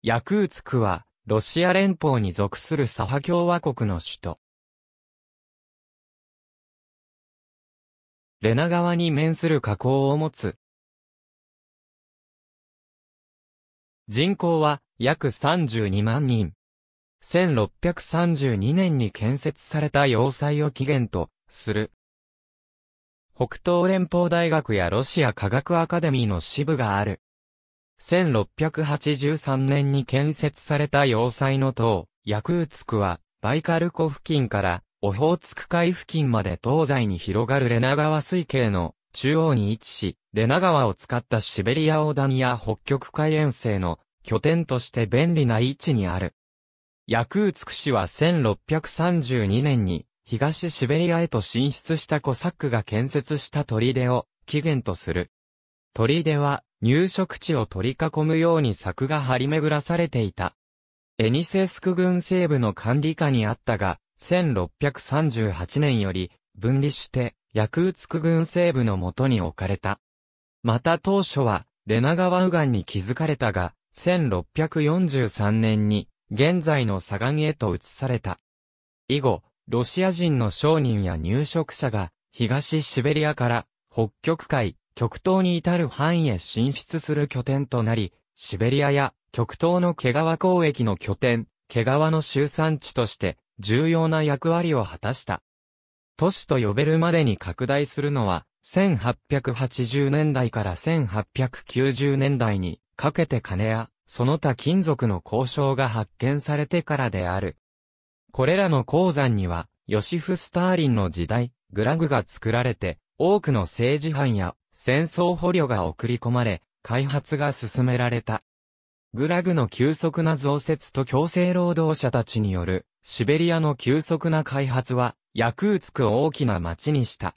ヤクーツクは、ロシア連邦に属するサハ共和国の首都。レナ川に面する河口を持つ。人口は約32万人。1632年に建設された要塞を起源とする。北東連邦大学やロシア科学アカデミーの支部がある。1683年に建設された要塞の塔、ヤクーツクは、バイカル湖付近から、オホーツク海付近まで東西に広がるレナ川水系の中央に位置し、レナ川を使ったシベリア横断や北極海遠征の拠点として便利な位置にある。ヤクーツク市は1632年に東シベリアへと進出したコサックが建設した砦を起源とする。砦は入植地を取り囲むように柵が張り巡らされていた。エニセスク軍西部の管理下にあったが、1638年より分離して、ヤクーツク軍西部の元に置かれた。また当初は、レナガワウガンに築かれたが、1643年に、現在の左岸へと移された。以後、ロシア人の商人や入植者が、東シベリアから、北極海、極東に至る範囲へ進出する拠点となり、シベリアや極東の毛皮交易の拠点、毛皮の集産地として重要な役割を果たした。都市と呼べるまでに拡大するのは、1880年代から1890年代にかけて金やその他金属の交渉が発見されてからである。これらの鉱山には、ヨシフ・スターリンの時代、グラグが作られて、多くの政治犯や戦争捕虜が送り込まれ、開発が進められた。グラグの急速な増設と強制労働者たちによる、シベリアの急速な開発は、役クつく大きな町にした。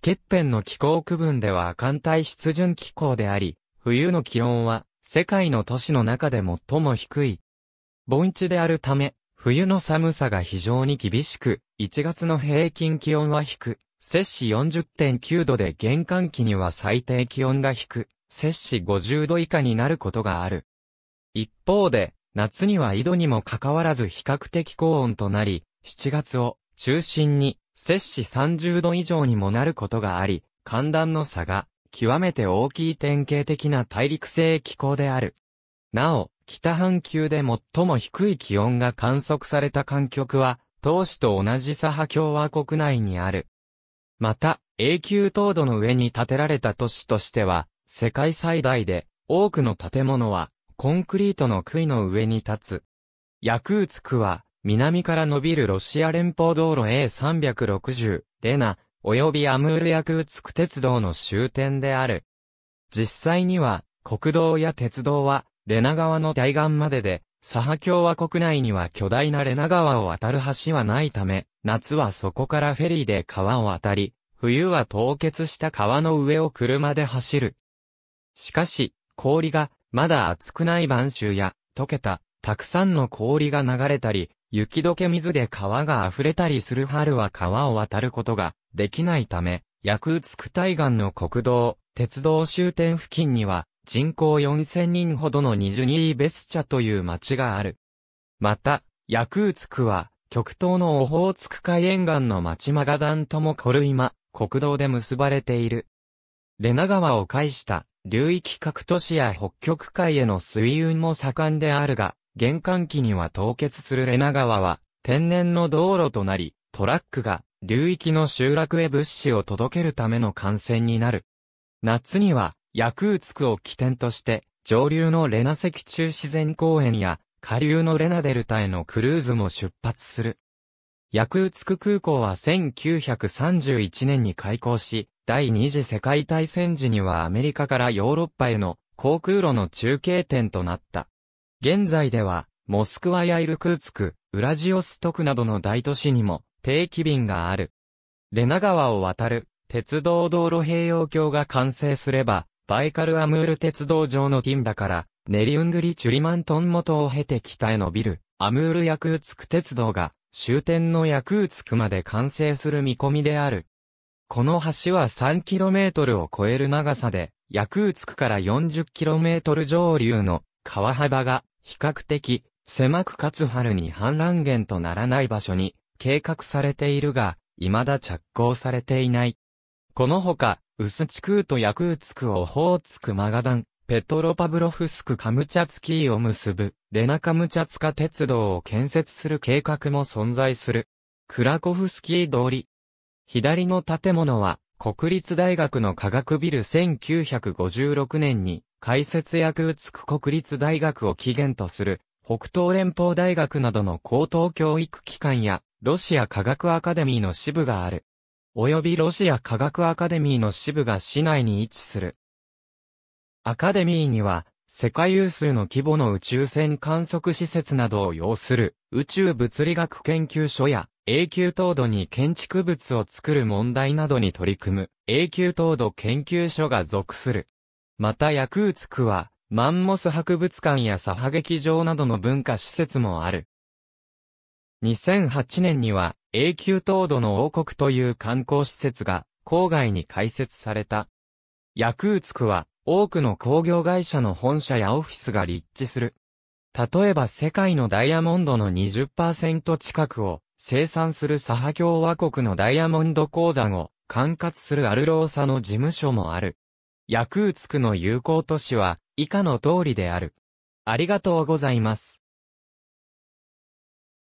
ケッペンの気候区分では寒帯湿潤気候であり、冬の気温は、世界の都市の中で最も低い。盆地であるため、冬の寒さが非常に厳しく、1月の平均気温は低摂氏40.9度で玄関期には最低気温が低く、摂氏50度以下になることがある。一方で、夏には緯度にもかかわらず比較的高温となり、7月を中心に摂氏30度以上にもなることがあり、寒暖の差が極めて大きい典型的な大陸性気候である。なお、北半球で最も低い気温が観測された観測は、当時と同じサハ共和国内にあるまた、永久凍土の上に建てられた都市としては、世界最大で、多くの建物は、コンクリートの杭の上に立つ。ヤクーツクは、南から伸びるロシア連邦道路 A360、レナ、及びアムールヤクーツク鉄道の終点である。実際には、国道や鉄道は、レナ川の対岸までで、サハ共和国内には巨大なレナ川を渡る橋はないため、夏はそこからフェリーで川を渡り、冬は凍結した川の上を車で走る。しかし、氷がまだ厚くない晩秋や、溶けた、たくさんの氷が流れたり、雪解け水で川が溢れたりする春は川を渡ることができないため、ヤクーツク対岸の国道、鉄道終点付近には、人口4000人ほどのニジュニーベスチャという町がある。また、ヤクーツクは、極東のオホーツク海沿岸の町マガダンともコルイマ、国道で結ばれている。レナ川を介した流域各都市や北極海への水運も盛んであるが、玄関期には凍結するレナ川は天然の道路となり、トラックが流域の集落へ物資を届けるための幹線になる。夏にはヤクーツクを起点として、上流のレナ石中自然公園や、下流のレナデルタへのクルーズも出発する。ヤクーツク空港は1931年に開港し、第二次世界大戦時にはアメリカからヨーロッパへの航空路の中継点となった。現在では、モスクワやイルクーツク、ウラジオストクなどの大都市にも定期便がある。レナ川を渡る鉄道道路併用橋が完成すれば、バイカルアムール鉄道上のティンバから、ネリウングリ・チュリマントン元を経て北へ伸びる、アムール・ヤクーツク鉄道が、終点のヤクーツクまで完成する見込みである。この橋は 3km を超える長さで、ヤクーツクから 40km 上流の川幅が比較的狭くかつ春に氾濫源とならない場所に計画されているが、未だ着工されていない。このほか、ウスチクーヤクーツクオホーツクマガダン、ペトロパブロフスクカムチャツキーを結ぶ、レナカムチャツカ鉄道を建設する計画も存在する。クラコフスキー通り。左の建物は、国立大学の科学ビル1956年に、開設ヤクーツク国立大学を起源とする、北東連邦大学などの高等教育機関や、ロシア科学アカデミーの支部がある。及びロシア科学アカデミーの支部が市内に位置する。アカデミーには、世界有数の規模の宇宙船観測施設などを要する宇宙物理学研究所や永久凍土に建築物を作る問題などに取り組む永久凍土研究所が属する。またヤクーツクはマンモス博物館やサハ劇場などの文化施設もある。2008年には永久凍土の王国という観光施設が郊外に開設された。ヤクーツクは多くの工業会社の本社やオフィスが立地する。例えば世界のダイヤモンドの20%近くを生産するサハ共和国のダイヤモンド鉱山を管轄するアルローサの事務所もある。ヤクーツクの友好都市は以下の通りである。ありがとうございます。